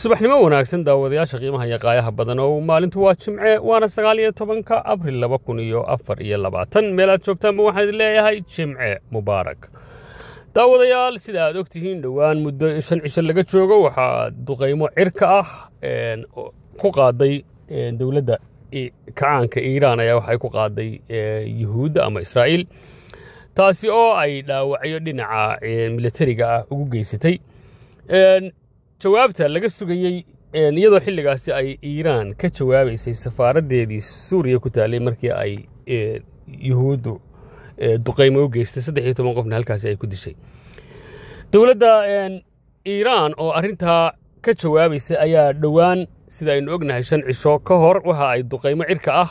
subaxnimo wanaagsan daawadayaasha qiimaha iyo qaayaha badan oo maalintu waa jimce waana sagaal iyo tobanka abril laba kun iyo afar iyo labaatan meel aad joogtaanba waxaan leeyahay jimce mubaarak daawadayaal sida aad ogtihiin dhowaan muddo shan cisho laga joogo waxaa duqaymo cirka ah ku qaaday dowladda kacaanka iiraan ayaa waxay ku qaaday yuhuudda ama israa'iil taasi oo ay dhaawacyo dhinaca militariga ah ugu geysatay jawaabta laga sugayey iyadoo xilligaasi ay iiraan ka jawaabaysay safaaraddeedii suuriya ku taalay markii ay yuhuuddu duqaymo u geystay saddex iyo toban qofna halkaasi ay ku dishay dowladda iiraan oo arrintaa ka jawaabaysa ayaa dhowaan sida aynu ognahay shan cisho ka hor waxa ay duqaymo cirka ah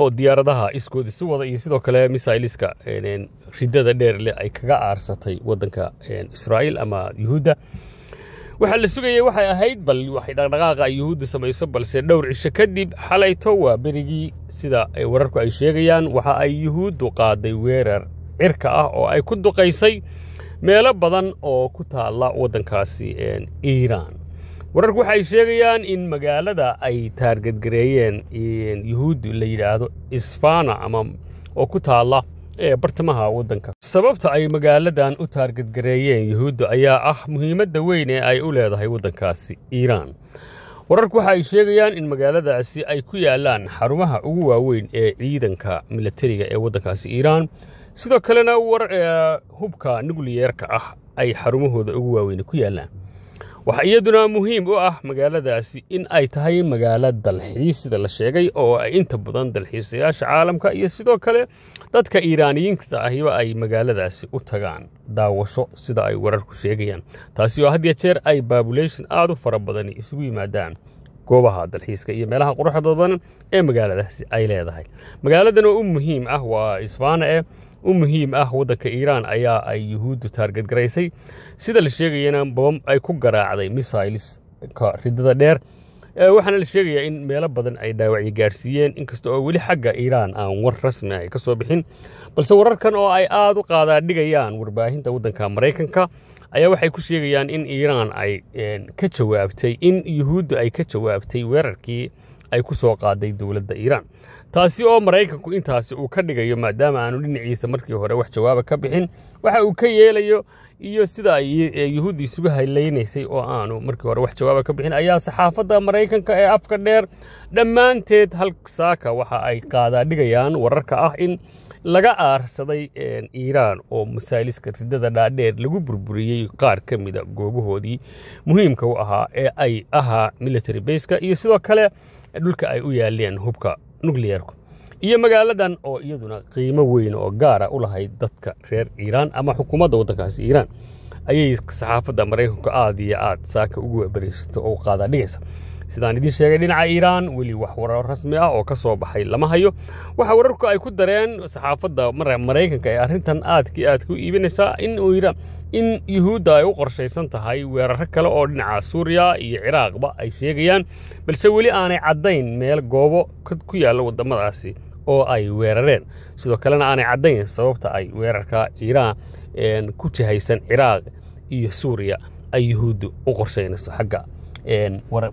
oo diyaaradaha isu wada iyo sidoo kale misailiska riddada dheerleh ay kaga aarsatay waddanka israa'iil ama yuhuudda waxaa la sugayey waxay ahayd bal waxay dhaqdhaqaaqa ay yuhuuddu samayso balse dhowr cisho kadib xalayto waa berigii sida ay wararku ay sheegayaan waxa ay yuhuuddu qaaday weerar cirka ah oo ay ku duqaysay meelo badan oo ku taalla waddankaasi iiraan wararku waxay sheegayaan in magaalada ay taargadgareeyeen yuhuuddu la yidhaahdo isfana ama oo ku taalla ee bartamaha waddanka sababta ay magaaladan u taargadgareeyeen yuhuudda ayaa ah muhiimadda weyn ee ay u leedahay waddankaasi iiraan wararku waxa ay sheegayaan in magaaladaasi ay ku yaalaan xarumaha ugu waaweyn ee ciidanka milatariga ee waddankaasi iiraan sidoo kalena war ee hubka nukliyeerka ah ay xarumahooda ugu waaweyn ku yaalaan waxaa iyaduna muhiim u ah magaaladaasi in ay tahay magaalo dalxiis sida la sheegay oo ay inta badan dalxiisayaasha caalamka iyo sidoo kale dadka iiraaniyiinta ahiba ay magaaladaasi u tagaan daawasho sida ay wararku sheegayaan taasi oo hadiyo jeer ay baabulation aada u fara badani isugu yimaadaan goobaha dalxiiska iyo meelaha quruxda badan ee magaaladaasi ay leedahay magaaladan oo u muhiim ah waa isfaana eh u muhiim ah waddanka iiraan ayaa ay yuhuuddu taargad sida la sheegayana boom ay ku garaacday misailska ridada dheer waxaana la sheegayaa in meelo badan ay dhaawacyo gaarsiiyeen inkasta oo weli xagga iiraan aan war rasmi ay ka soo bixin balse wararkan oo ay aad u qaadaadhigayaan warbaahinta waddanka maraykanka ayaa waxay ku sheegayaan in iiraan ay ka jawaabtay in yuhuuddu ay ka jawaabtay weerarkii ay ku soo qaaday dowladda iiraan taasi oo maraykanku intaasi uu ka dhigayo maadaama aanu dhinaciisa markii hore wax jawaaba ka bixin waxa uu ka yeelayo iyo sida ay yuhuudda isugu halaynaysay oo aanu markii hore wax jawaaba ka bixin ayaa saxaafadda maraykanka ee afka dheer dhammaanteed hal saaka waxa ay qaadaa dhigayaan wararka ah in laga aarsaday iiraan oo masaaliska ridada dhaadheer lagu burburiyey qaar ka mida ah goobahoodii muhiimka u ahaa ee ay ahaa military baska iyo sidoo kale dhulka ay u yaaleen hubka nucliyerku iyo magaaladan oo iyaduna qiimo weyn oo gaara ah u lahayd dadka reer iiraan ama xukuumadda waddankaasi iiraan ayay saxaafadda maraykanku aad iyo aad saaka ugu baristo oo qaadaadhigaysa sidaan idiin sheegay dhinaca iiraan weli wax warar rasmi ah oo ka soo baxay lama hayo waxaa wararku ay ku dareen saxaafadda maraykanka ee arrintan aadkii aad ku iibinaysaa in iiraan in yuhuudda ay u qorshaysan tahay weeraro kale oo dhinaca suuriya iyo ciraaqba ay sheegayaan balse weli aanay caddayn meel goobo ku yaalla waddamadaasi oo ay weerareen sidoo kalena aanay caddayn sababta ay weerarka iiraan ku jihaysan ciraaq iyo suuriya ay yuhuuddu u qorshaynayso xagga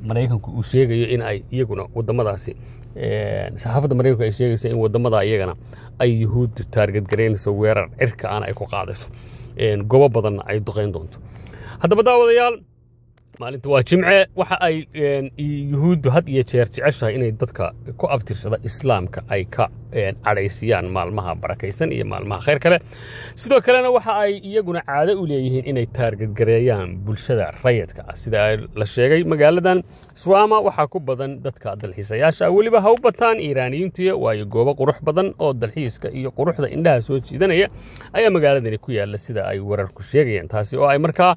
maraykanku uu sheegayo in ay iyaguna wadamadaasi saxaafadda maraykanku ay sheegaysa in wadamada iyagana ay yuhuuddu taargadgaraynayso weerar cirka aan ay ku qaadayso goobo badanna ay duqayn doonto haddaba daawadayaal maalinta waa jimce waxa ay yuhuuddu had iyo jeer jeceshahay inay dadka ku abtirsada islaamka ay ka cadhaysiyaan maalmaha barakaysan iyo maalmaha khayr kale sidoo kalena waxa ay iyaguna caado u leeyihiin inay taargadgareeyaan bulshada rayadka ah sida la sheegay magaaladan swama waxaa ku badan dadka dalxiisayaasha ah. weliba ha u bataan iiraaniyiintiya waayo goobo qurux badan oo dalxiiska iyo quruxda indhaha soo jiidanaya ayaa magaaladani ku yaalla sida ay wararku sheegayaan taasi oo ay markaa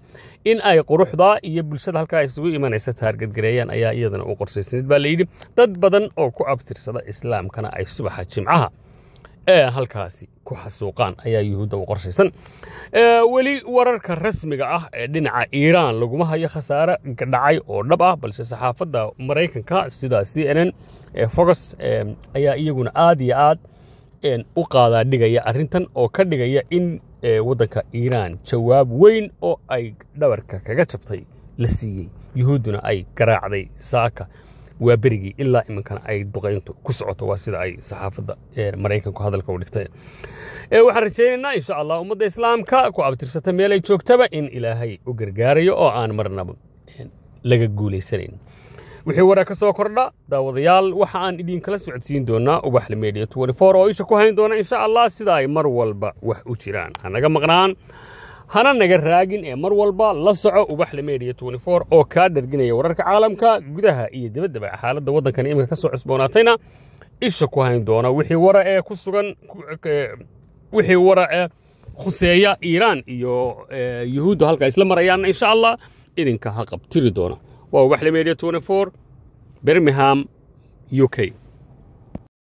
in ay quruxda iyo bulshada sida halkaa ay isugu imanaysa taargadgareeyaan ayaa iyadana u qorsaysnayd baa layidhi dad badan oo ku abtirsada islaamkana ay subaxa jimcaha ee halkaasi ku xasuuqaan ayaa yuhuudda u qorshaysan weli wararka rasmiga ah ee dhinaca iiraan laguma hayo khasaare dhacay oo dhab ah balse saxaafadda maraykanka sida c n n ee fogus ayaa iyaguna aad iyo aad u qaadaa dhigaya arrintan oo ka dhigaya in wadanka iiraan jawaab weyn oo ay dhabarka kaga jabtay la siiyey yuhuudduna ay garaacday saaka waa berigii ilaa iminkana ay duqayntu ku socoto waa sida ay saxaafadda maraykanku hadalka u dhigtay waxaan rajaynaynaa insha allah ummadda islaamka ku abtirsata meelay joogtaba in ilaahay u gargaarayo oo aan marnaba laga guulaysanayn wixii wara ka soo kordha daawadayaal waxa aan idiinkala socodsiin doonaa ubaxle media oo isha ku hayn doona insha allah sida ay mar walba wax u jiraan hanaga maqnaan hana naga raagin ee mar walba la soco ubaxle media oo kaa dharginaya wararka caalamka gudaha iyo dibaddaba xaaladda waddankan iminka ka soo cusboonaatayna isha ku hayn doona wixii wara ee ku sugan wixii wara ee khuseeya iiraan iyo yuhuuddu halka isla marayaanna insha allah idinka ha qabtiri doona waa ubaxle media bermingham u k